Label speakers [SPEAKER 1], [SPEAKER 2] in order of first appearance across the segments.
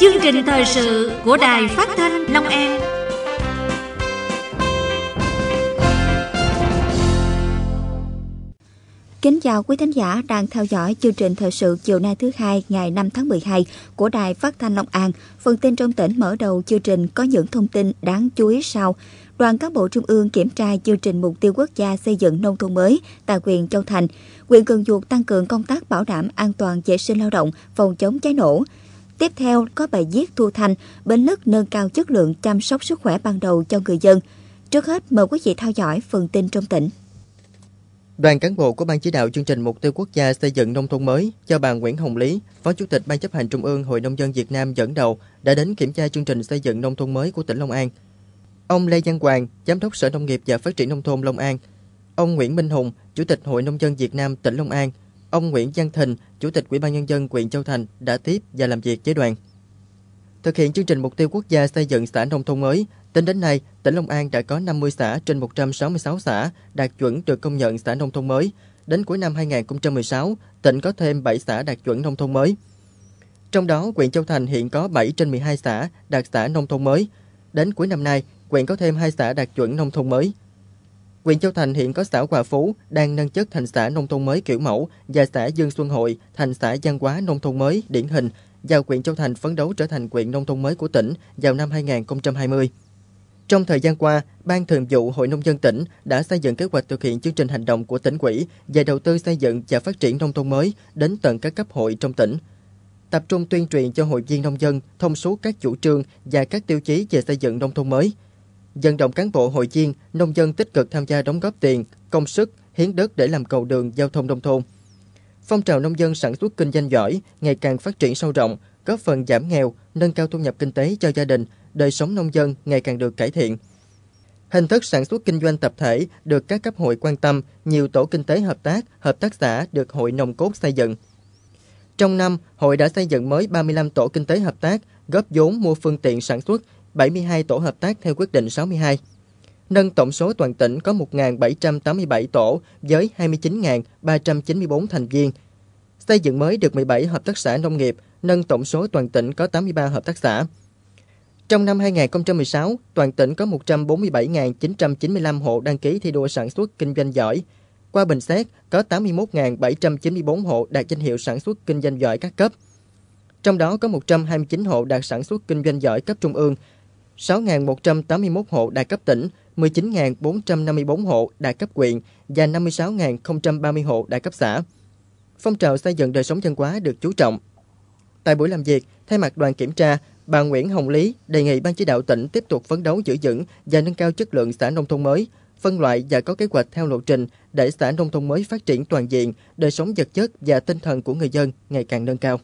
[SPEAKER 1] chương trình thời sự của đài phát thanh long an Kính chào quý thính giả đang theo dõi chương trình thời sự chiều nay thứ hai ngày 5 tháng 12 của Đài Phát thanh Long An. Phần tin trong tỉnh mở đầu chương trình có những thông tin đáng chú ý sau. Đoàn cán bộ trung ương kiểm tra chương trình mục tiêu quốc gia xây dựng nông thôn mới tại huyện Châu Thành. Huyện Cần Duộc tăng cường công tác bảo đảm an toàn vệ sinh lao động, phòng chống cháy nổ. Tiếp theo có bài viết thu thành bên lức nâng cao chất lượng chăm sóc sức khỏe ban đầu cho người dân. Trước hết mời quý vị theo dõi phần tin trong tỉnh.
[SPEAKER 2] Đoàn cán bộ của Ban chỉ đạo chương trình Mục tiêu Quốc gia xây dựng nông thôn mới do bà Nguyễn Hồng Lý, Phó Chủ tịch Ban chấp hành Trung ương Hội Nông dân Việt Nam dẫn đầu đã đến kiểm tra chương trình xây dựng nông thôn mới của tỉnh Long An. Ông Lê Văn Hoàng, Giám đốc Sở Nông nghiệp và Phát triển Nông thôn Long An, ông Nguyễn Minh Hùng, Chủ tịch Hội Nông dân Việt Nam tỉnh Long An Ông Nguyễn Văn Thình, Chủ tịch Ủy ban Nhân dân huyện Châu Thành đã tiếp và làm việc với đoàn. Thực hiện chương trình mục tiêu quốc gia xây dựng xã nông thôn mới, tính đến nay, tỉnh Long An đã có 50 xã trên 166 xã đạt chuẩn được công nhận xã nông thôn mới. Đến cuối năm 2016, tỉnh có thêm 7 xã đạt chuẩn nông thôn mới. Trong đó, huyện Châu Thành hiện có 7 trên 12 xã đạt xã nông thôn mới. Đến cuối năm nay, huyện có thêm 2 xã đạt chuẩn nông thôn mới. Huyện Châu Thành hiện có xã Hòa Phú đang nâng chất thành xã nông thôn mới kiểu mẫu và xã Dương Xuân Hội thành xã văn hóa nông thôn mới điển hình và huyện Châu Thành phấn đấu trở thành huyện nông thôn mới của tỉnh vào năm 2020. Trong thời gian qua, Ban Thường vụ Hội Nông dân tỉnh đã xây dựng kế hoạch thực hiện chương trình hành động của tỉnh quỹ về đầu tư xây dựng và phát triển nông thôn mới đến tận các cấp hội trong tỉnh. Tập trung tuyên truyền cho hội viên nông dân thông số các chủ trương và các tiêu chí về xây dựng nông thôn mới – Dân động cán bộ hội viên nông dân tích cực tham gia đóng góp tiền, công sức, hiến đất để làm cầu đường giao thông nông thôn. Phong trào nông dân sản xuất kinh doanh giỏi ngày càng phát triển sâu rộng, góp phần giảm nghèo, nâng cao thu nhập kinh tế cho gia đình, đời sống nông dân ngày càng được cải thiện. Hình thức sản xuất kinh doanh tập thể được các cấp hội quan tâm, nhiều tổ kinh tế hợp tác, hợp tác xã được hội nồng cốt xây dựng. Trong năm, hội đã xây dựng mới 35 tổ kinh tế hợp tác, góp vốn mua phương tiện sản xuất, 72 tổ hợp tác theo quyết định 62. Nâng tổng số toàn tỉnh có 1.787 tổ với 29.394 thành viên. Xây dựng mới được 17 hợp tác xã nông nghiệp, nâng tổng số toàn tỉnh có 83 hợp tác xã. Trong năm 2016, toàn tỉnh có 147.995 hộ đăng ký thi đua sản xuất kinh doanh giỏi. Qua bình xét, có 81.794 hộ đạt danh hiệu sản xuất kinh doanh giỏi các cấp. Trong đó có 129 hộ đạt sản xuất kinh doanh giỏi cấp trung ương, 6.181 hộ đạt cấp tỉnh, 19.454 hộ đạt cấp quyện và 56.030 hộ đạt cấp xã. Phong trào xây dựng đời sống dân quá được chú trọng. Tại buổi làm việc, thay mặt đoàn kiểm tra, bà Nguyễn Hồng Lý đề nghị Ban chỉ đạo tỉnh tiếp tục phấn đấu giữ vững và nâng cao chất lượng xã nông thôn mới, phân loại và có kế hoạch theo lộ trình để xã nông thôn mới phát triển toàn diện, đời sống vật chất và tinh thần của người dân ngày càng nâng cao.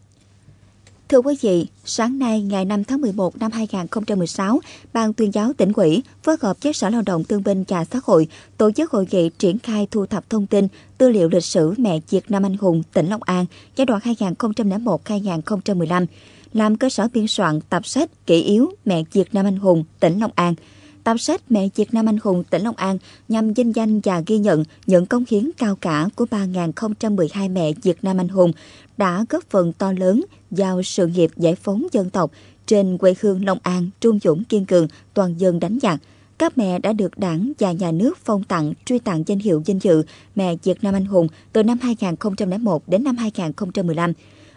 [SPEAKER 1] Thưa quý vị, sáng nay ngày 5 tháng 11 năm 2016, Ban tuyên giáo tỉnh ủy phối hợp với Sở Lao động Thương binh và Xã hội tổ chức hội nghị triển khai thu thập thông tin, tư liệu lịch sử mẹ Việt Nam Anh Hùng tỉnh Long An giai đoạn 2001-2015, làm cơ sở biên soạn tập sách kỷ yếu mẹ Việt Nam Anh Hùng tỉnh Long An – Tạm sách mẹ Việt Nam Anh Hùng tỉnh Long An nhằm vinh danh và ghi nhận những công hiến cao cả của 3.012 mẹ Việt Nam Anh Hùng đã góp phần to lớn vào sự nghiệp giải phóng dân tộc trên quê hương Long An, trung dũng kiên cường, toàn dân đánh giặc. Các mẹ đã được đảng và nhà nước phong tặng, truy tặng danh hiệu danh dự Mẹ Việt Nam Anh Hùng từ năm 2001 đến năm 2015.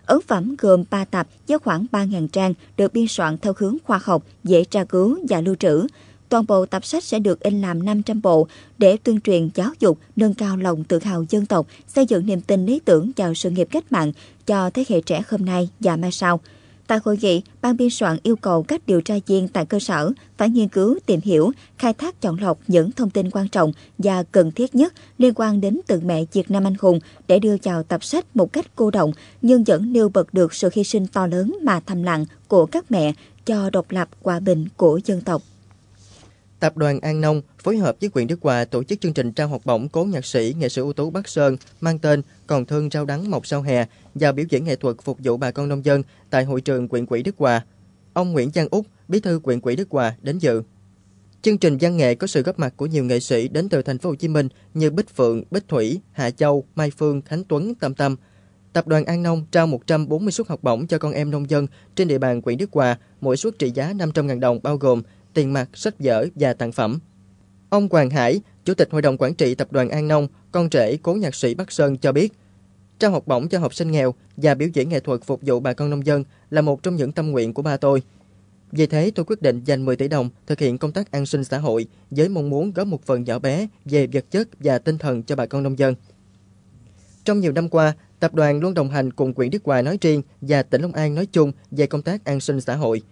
[SPEAKER 1] Ấn phẩm gồm 3 tập với khoảng 3.000 trang được biên soạn theo hướng khoa học, dễ tra cứu và lưu trữ. Toàn bộ tập sách sẽ được in làm 500 bộ để tuyên truyền giáo dục, nâng cao lòng tự hào dân tộc, xây dựng niềm tin lý tưởng vào sự nghiệp cách mạng cho thế hệ trẻ hôm nay và mai sau. Tại hội nghị, ban biên soạn yêu cầu các điều tra viên tại cơ sở phải nghiên cứu, tìm hiểu, khai thác chọn lọc những thông tin quan trọng và cần thiết nhất liên quan đến tượng mẹ Việt Nam anh hùng để đưa vào tập sách một cách cô động nhưng vẫn nêu bật được sự hy sinh to lớn mà thầm lặng của các mẹ cho độc lập hòa bình của dân tộc.
[SPEAKER 2] Tập đoàn An Nông phối hợp với huyện Đức Hòa tổ chức chương trình trao học bổng cố nhạc sĩ, nghệ sĩ ưu tú Bắc Sơn mang tên Còn thương rau đắng một sau hè và biểu diễn nghệ thuật phục vụ bà con nông dân tại hội trường huyện quỹ Đức Hòa. Ông Nguyễn Giang Úc, bí thư huyện quỹ Đức Hòa đến dự. Chương trình văn nghệ có sự góp mặt của nhiều nghệ sĩ đến từ thành phố Hồ Chí Minh như Bích Phượng, Bích Thủy, Hà Châu, Mai Phương, Khánh Tuấn, Tâm Tâm. Tập đoàn An Nông trao 140 suất học bổng cho con em nông dân trên địa bàn huyện Đức Hòa, mỗi suất trị giá 500.000 đồng bao gồm tiền mặt, sách vở và tặng phẩm. Ông Hoàng Hải, Chủ tịch Hội đồng Quản trị Tập đoàn An Nông, con rể cố nhạc sĩ Bắc Sơn cho biết, trao học bổng cho học sinh nghèo và biểu diễn nghệ thuật phục vụ bà con nông dân là một trong những tâm nguyện của ba tôi. Vì thế, tôi quyết định dành 10 tỷ đồng thực hiện công tác an sinh xã hội với mong muốn góp một phần nhỏ bé về vật chất và tinh thần cho bà con nông dân. Trong nhiều năm qua, tập đoàn luôn đồng hành cùng quyện Đức Hòa nói riêng và tỉnh Long An nói chung về công tác an sinh xã hội –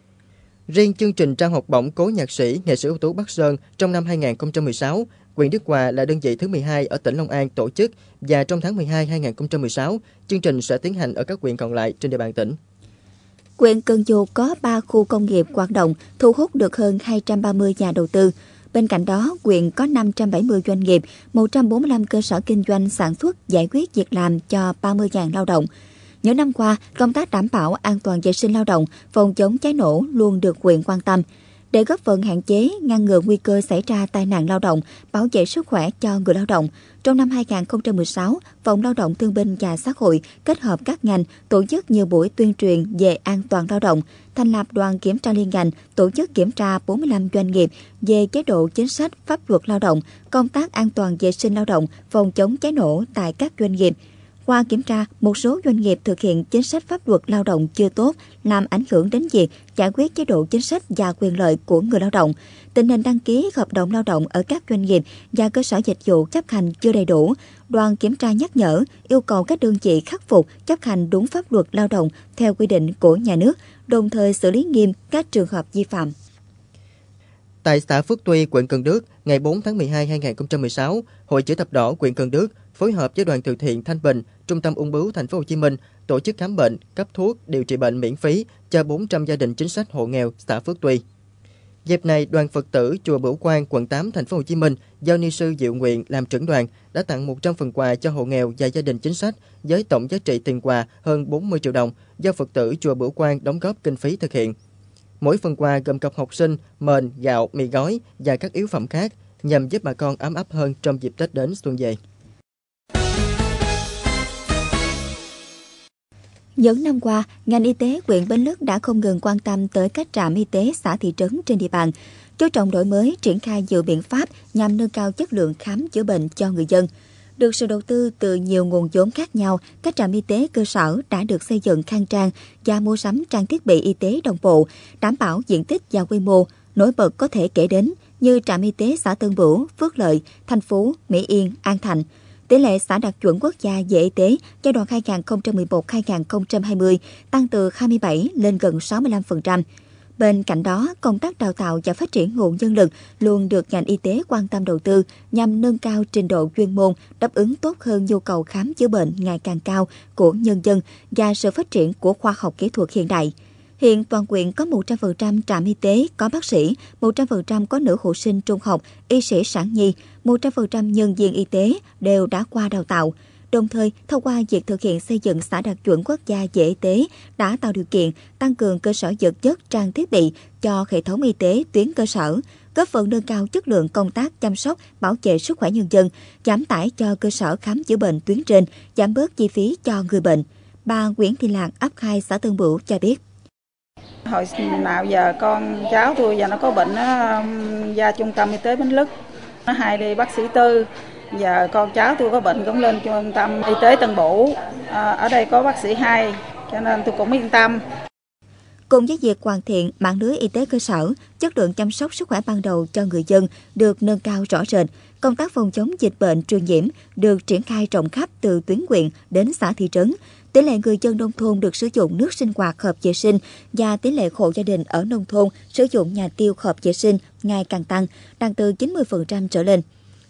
[SPEAKER 2] Riêng chương trình trao học bổng cố nhạc sĩ, nghệ sĩ ưu tú Bắc Sơn trong năm 2016, huyện Đức Hòa là đơn vị thứ 12 ở tỉnh Long An tổ chức và trong tháng 12 2016, chương trình sẽ tiến hành ở các huyện còn lại trên địa bàn tỉnh.
[SPEAKER 1] Huyện Cần Duộc có 3 khu công nghiệp hoạt động, thu hút được hơn 230 nhà đầu tư. Bên cạnh đó, huyện có 570 doanh nghiệp, 145 cơ sở kinh doanh sản xuất giải quyết việc làm cho 30.000 lao động. Những năm qua, công tác đảm bảo an toàn vệ sinh lao động, phòng chống cháy nổ luôn được huyện quan tâm. Để góp phần hạn chế, ngăn ngừa nguy cơ xảy ra tai nạn lao động, bảo vệ sức khỏe cho người lao động, trong năm 2016, Phòng Lao động Thương binh và Xã hội kết hợp các ngành tổ chức nhiều buổi tuyên truyền về an toàn lao động, thành lập đoàn kiểm tra liên ngành, tổ chức kiểm tra 45 doanh nghiệp về chế độ chính sách pháp luật lao động, công tác an toàn vệ sinh lao động, phòng chống cháy nổ tại các doanh nghiệp – qua kiểm tra, một số doanh nghiệp thực hiện chính sách pháp luật lao động chưa tốt, làm ảnh hưởng đến việc giải quyết chế độ chính sách và quyền lợi của người lao động. Tình hình đăng ký hợp đồng lao động ở các doanh nghiệp và cơ sở dịch vụ chấp hành chưa đầy đủ. Đoàn kiểm tra nhắc nhở, yêu cầu các đơn vị khắc phục chấp hành đúng pháp luật lao động theo quy định của nhà nước, đồng thời xử lý nghiêm các trường hợp vi phạm.
[SPEAKER 2] Tại xã Phước Tuy, quận Cần Đức, ngày 4 tháng 12 năm 2016, Hội chữ thập đỏ quận Cần Đức phối hợp với đoàn từ thiện Thanh Bình, Trung tâm ung bướu Thành phố Hồ Chí Minh tổ chức khám bệnh, cấp thuốc, điều trị bệnh miễn phí cho 400 gia đình chính sách hộ nghèo xã Phước Tuy. Dịp này, đoàn Phật tử chùa Bửu Quang, quận 8, thành phố Hồ Chí Minh do ni sư Diệu Nguyện làm trưởng đoàn đã tặng 100 phần quà cho hộ nghèo và gia đình chính sách với tổng giá trị tiền quà hơn 40 triệu đồng do Phật tử chùa Bửu Quang đóng góp kinh phí thực hiện. Mỗi phần quà gồm cặp học sinh, mền, gạo, mì gói và các yếu phẩm khác nhằm giúp bà con ấm áp hơn trong dịp Tết đến xuân về.
[SPEAKER 1] Những năm qua, ngành y tế huyện Bến Lức đã không ngừng quan tâm tới các trạm y tế xã thị trấn trên địa bàn, chú trọng đổi mới triển khai nhiều biện pháp nhằm nâng cao chất lượng khám chữa bệnh cho người dân. Được sự đầu tư từ nhiều nguồn vốn khác nhau, các trạm y tế cơ sở đã được xây dựng khang trang và mua sắm trang thiết bị y tế đồng bộ, đảm bảo diện tích và quy mô. Nổi bật có thể kể đến như trạm y tế xã Tân Bửu, Phước Lợi, Thành Phú, Mỹ Yên, An Thạnh – Tỷ lệ xã đạt chuẩn quốc gia về y tế giai đoạn 2011-2020 tăng từ 27 lên gần 65%. Bên cạnh đó, công tác đào tạo và phát triển nguồn nhân lực luôn được ngành y tế quan tâm đầu tư nhằm nâng cao trình độ chuyên môn, đáp ứng tốt hơn nhu cầu khám chữa bệnh ngày càng cao của nhân dân và sự phát triển của khoa học kỹ thuật hiện đại. Hiện toàn quyện có 100% trạm y tế có bác sĩ, 100% có nữ hộ sinh trung học, y sĩ sản nhi, 100% nhân viên y tế đều đã qua đào tạo. Đồng thời, thông qua việc thực hiện xây dựng xã đạt chuẩn quốc gia về y tế đã tạo điều kiện tăng cường cơ sở vật chất trang thiết bị cho hệ thống y tế tuyến cơ sở, góp phần nâng cao chất lượng công tác chăm sóc, bảo vệ sức khỏe nhân dân, giảm tải cho cơ sở khám chữa bệnh tuyến trên, giảm bớt chi phí cho người bệnh. Bà Nguyễn Thị Lạc, ấp 2, xã Tân Bửu cho biết.
[SPEAKER 2] Hồi nào giờ con cháu tôi giờ nó có bệnh nó ra um, trung tâm y tế Bến Lức. Nó hay đi bác sĩ tư. Giờ con cháu tôi có bệnh cũng lên trung tâm y tế Tân Bủ. À, ở đây có bác sĩ hai cho nên
[SPEAKER 1] tôi cũng yên tâm. Cùng với việc hoàn thiện mạng lưới y tế cơ sở, chất lượng chăm sóc sức khỏe ban đầu cho người dân được nâng cao rõ rệt, công tác phòng chống dịch bệnh truyền nhiễm được triển khai rộng khắp từ tuyến huyện đến xã thị trấn. Tỷ lệ người dân nông thôn được sử dụng nước sinh hoạt hợp vệ sinh và tỷ lệ hộ gia đình ở nông thôn sử dụng nhà tiêu hợp vệ sinh ngày càng tăng, tăng từ 90% trở lên.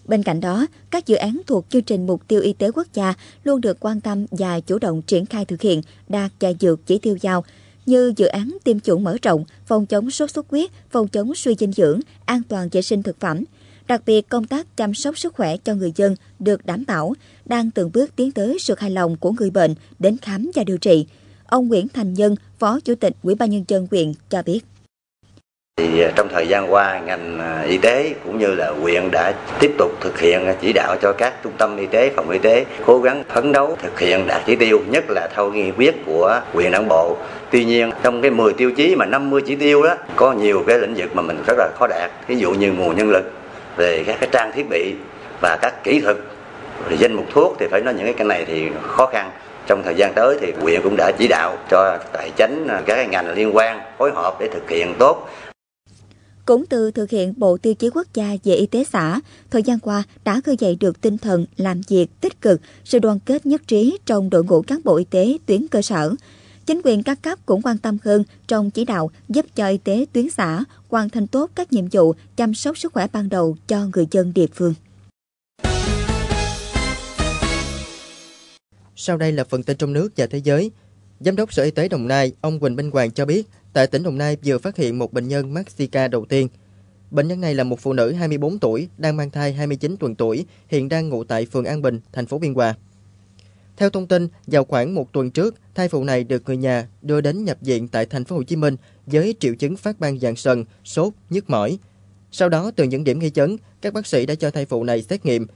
[SPEAKER 1] Bên cạnh đó, các dự án thuộc chương trình mục tiêu y tế quốc gia luôn được quan tâm và chủ động triển khai thực hiện, đạt và vượt chỉ tiêu giao như dự án tiêm chủng mở rộng, phòng chống sốt xuất huyết, phòng chống suy dinh dưỡng, an toàn vệ sinh thực phẩm, Đặc biệt, công tác chăm sóc sức khỏe cho người dân được đảm bảo, đang từng bước tiến tới sự hài lòng của người bệnh đến khám và điều trị. Ông Nguyễn Thành Nhân, Phó Chủ tịch Ủy ban Nhân dân huyện cho biết.
[SPEAKER 2] Thì à, trong thời gian qua, ngành à, y tế cũng như là huyện đã tiếp tục thực hiện à, chỉ đạo cho các trung tâm y tế, phòng y tế cố gắng phấn đấu thực hiện đạt chỉ tiêu, nhất là theo nghị quyết của huyện đảng bộ. Tuy nhiên, trong cái 10 tiêu chí mà 50 chỉ tiêu đó, có nhiều cái lĩnh vực mà mình rất là khó đạt, ví dụ như nguồn nhân lực, về các cái trang thiết bị và các kỹ thuật về danh mục thuốc thì phải nói những cái này thì khó khăn trong thời gian tới thì huyện cũng đã chỉ đạo cho tài chính à, các ngành liên quan phối hợp để thực hiện tốt
[SPEAKER 1] cũng từ thực hiện Bộ Tiêu chí Quốc gia về Y tế xã, thời gian qua đã khơi dậy được tinh thần làm việc tích cực, sự đoàn kết nhất trí trong đội ngũ cán bộ y tế tuyến cơ sở. Chính quyền các cấp cũng quan tâm hơn trong chỉ đạo giúp cho y tế tuyến xã hoàn thành tốt các nhiệm vụ chăm sóc sức khỏe ban đầu cho người dân địa phương. Sau đây là phần tin trong nước và thế giới. Giám đốc Sở
[SPEAKER 2] Y tế Đồng Nai, ông Quỳnh Minh Hoàng cho biết, tại tỉnh Đồng Nai vừa phát hiện một bệnh nhân mắc Zika đầu tiên. Bệnh nhân này là một phụ nữ 24 tuổi, đang mang thai 29 tuần tuổi, hiện đang ngủ tại phường An Bình, thành phố Biên Hòa. Theo thông tin, vào khoảng một tuần trước, thai phụ này được người nhà đưa đến nhập viện tại thành phố Hồ Chí Minh với triệu chứng phát ban dạng sần, sốt, nhức mỏi. Sau đó, từ những điểm nghi chấn, các bác sĩ đã cho thai phụ này xét nghiệm.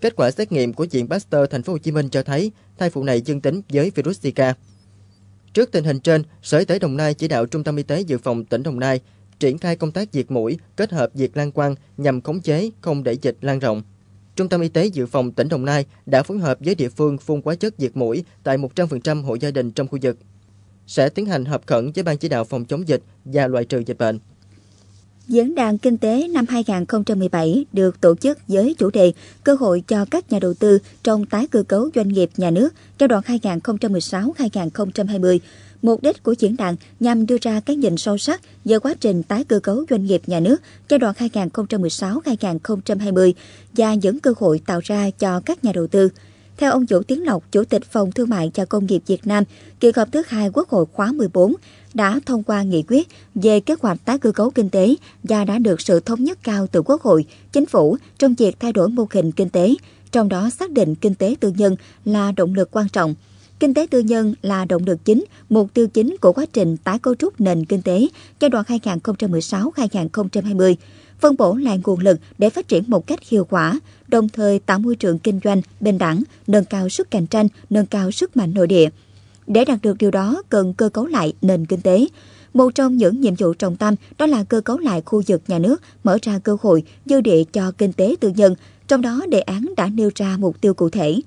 [SPEAKER 2] Kết quả xét nghiệm của viện Pasteur thành phố Hồ Chí Minh cho thấy thai phụ này dương tính với virus Zika. Trước tình hình trên, Sở Y tế Đồng Nai chỉ đạo Trung tâm Y tế Dự phòng tỉnh Đồng Nai triển khai công tác diệt mũi kết hợp diệt lan quang nhằm khống chế không để dịch lan rộng. Trung tâm Y tế Dự phòng tỉnh Đồng Nai đã phối hợp với địa phương phun hóa chất diệt mũi tại 100% hộ gia đình trong khu vực. Sẽ tiến hành hợp khẩn với Ban chỉ đạo phòng chống dịch và loại trừ dịch bệnh.
[SPEAKER 1] Diễn đàn Kinh tế năm 2017 được tổ chức với chủ đề Cơ hội cho các nhà đầu tư trong tái cơ cấu doanh nghiệp nhà nước giai đoạn 2016-2020 Mục đích của diễn đàn nhằm đưa ra cái nhìn sâu sắc về quá trình tái cơ cấu doanh nghiệp nhà nước giai đoạn 2016-2020 và những cơ hội tạo ra cho các nhà đầu tư. Theo ông Vũ Tiến Lộc, Chủ tịch Phòng Thương mại và Công nghiệp Việt Nam, kỳ họp thứ hai Quốc hội khóa 14 đã thông qua nghị quyết về kế hoạch tái cơ cấu kinh tế và đã được sự thống nhất cao từ Quốc hội, Chính phủ trong việc thay đổi mô hình kinh tế, trong đó xác định kinh tế tư nhân là động lực quan trọng – Kinh tế tư nhân là động lực chính, mục tiêu chính của quá trình tái cấu trúc nền kinh tế giai đoạn 2016-2020, phân bổ lại nguồn lực để phát triển một cách hiệu quả, đồng thời tạo môi trường kinh doanh bình đẳng, nâng cao sức cạnh tranh, nâng cao sức mạnh nội địa. Để đạt được điều đó, cần cơ cấu lại nền kinh tế. Một trong những nhiệm vụ trọng tâm đó là cơ cấu lại khu vực nhà nước, mở ra cơ hội dư địa cho kinh tế tư nhân, trong đó đề án đã nêu ra mục tiêu cụ thể.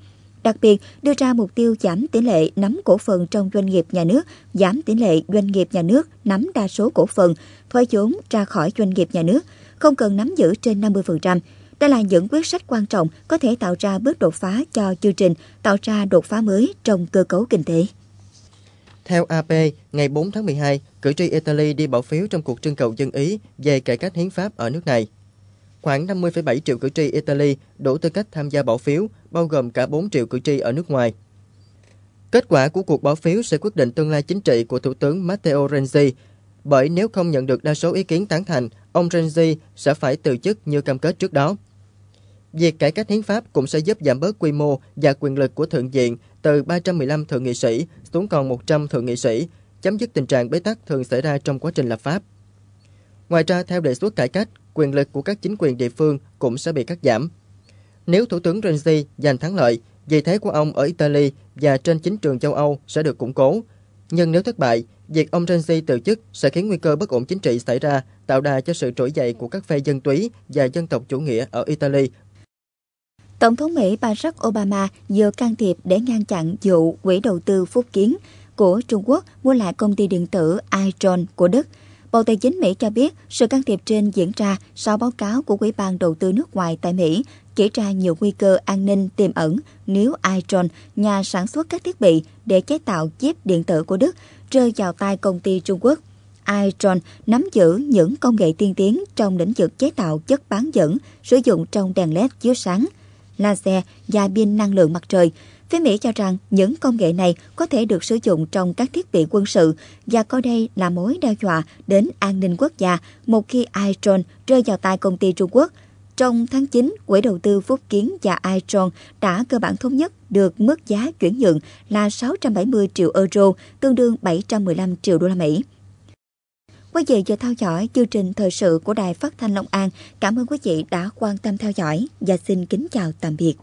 [SPEAKER 1] Đặc biệt, đưa ra mục tiêu giảm tỷ lệ nắm cổ phần trong doanh nghiệp nhà nước, giảm tỷ lệ doanh nghiệp nhà nước nắm đa số cổ phần, thoái vốn ra khỏi doanh nghiệp nhà nước, không cần nắm giữ trên 50%. Đây là những quyết sách quan trọng có thể tạo ra bước đột phá cho chương trình, tạo ra đột phá mới trong cơ cấu kinh tế. Theo
[SPEAKER 2] AP, ngày 4 tháng 12, cử tri Italy đi bỏ phiếu trong cuộc trưng cầu dân Ý về cải cách hiến pháp ở nước này. Khoảng 50,7 triệu cử tri Italy đủ tư cách tham gia bỏ phiếu bao gồm cả 4 triệu cử tri ở nước ngoài. Kết quả của cuộc bỏ phiếu sẽ quyết định tương lai chính trị của Thủ tướng Matteo Renzi, bởi nếu không nhận được đa số ý kiến tán thành, ông Renzi sẽ phải từ chức như cam kết trước đó. Việc cải cách hiến pháp cũng sẽ giúp giảm bớt quy mô và quyền lực của Thượng viện từ 315 thượng nghị sĩ xuống còn 100 thượng nghị sĩ, chấm dứt tình trạng bế tắc thường xảy ra trong quá trình lập pháp. Ngoài ra, theo đề xuất cải cách, quyền lực của các chính quyền địa phương cũng sẽ bị cắt giảm. Nếu Thủ tướng Renzi giành thắng lợi, vị thế của ông ở Italy và trên chính trường châu Âu sẽ được củng cố. Nhưng nếu thất bại, việc ông Renzi từ chức sẽ khiến nguy cơ bất ổn chính trị xảy ra, tạo đà cho sự trỗi dậy của các phe dân túy và dân tộc chủ nghĩa ở Italy.
[SPEAKER 1] Tổng thống Mỹ Barack Obama vừa can thiệp để ngăn chặn vụ quỹ đầu tư phúc kiến của Trung Quốc mua lại công ty điện tử Itron của Đức. Bộ Tài chính Mỹ cho biết sự can thiệp trên diễn ra sau báo cáo của quỹ ban đầu tư nước ngoài tại Mỹ chỉ ra nhiều nguy cơ an ninh tiềm ẩn nếu Itron, nhà sản xuất các thiết bị để chế tạo chip điện tử của Đức, rơi vào tay công ty Trung Quốc. Itron nắm giữ những công nghệ tiên tiến trong lĩnh vực chế tạo chất bán dẫn sử dụng trong đèn LED chiếu sáng, laser và pin năng lượng mặt trời. Phía Mỹ cho rằng những công nghệ này có thể được sử dụng trong các thiết bị quân sự và coi đây là mối đe dọa đến an ninh quốc gia một khi Itron rơi vào tay công ty Trung Quốc trong tháng 9, Quỹ đầu tư Phúc Kiến và iTron đã cơ bản thống nhất được mức giá chuyển nhượng là 670 triệu euro, tương đương 715 triệu đô la Mỹ. Quý vị vừa theo dõi chương trình thời sự của Đài Phát thanh Long An. Cảm ơn quý vị đã quan tâm theo dõi và xin kính chào tạm biệt.